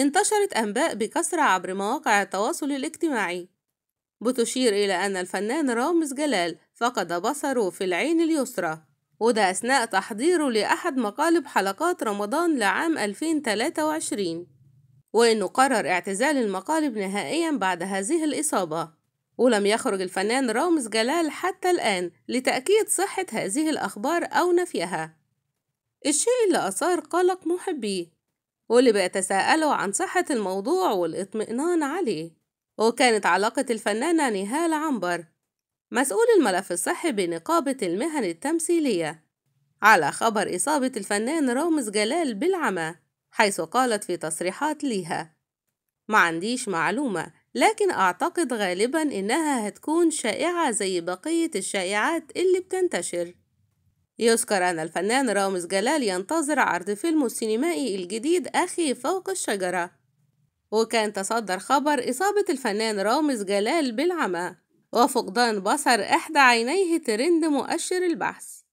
انتشرت أنباء بكثرة عبر مواقع التواصل الاجتماعي بتشير إلى أن الفنان رامز جلال فقد بصره في العين اليسرى وده أثناء تحضيره لأحد مقالب حلقات رمضان لعام 2023 وإنه قرر اعتزال المقالب نهائيا بعد هذه الإصابة ولم يخرج الفنان رامز جلال حتى الآن لتأكيد صحة هذه الأخبار أو نفيها الشيء اللي أثار قلق محبيه واللي بيتساءلوا عن صحة الموضوع والاطمئنان عليه وكانت علاقة الفنانة نهال عنبر مسؤول الملف الصحي بنقابة المهن التمثيلية على خبر إصابة الفنان رامز جلال بالعمى حيث قالت في تصريحات ليها ما عنديش معلومة لكن أعتقد غالبا إنها هتكون شائعة زي بقية الشائعات اللي بتنتشر يذكر أن الفنان رامز جلال ينتظر عرض فيلمه السينمائي الجديد أخي فوق الشجرة وكان تصدر خبر إصابة الفنان رامز جلال بالعمى وفقدان بصر إحدى عينيه ترند مؤشر البحث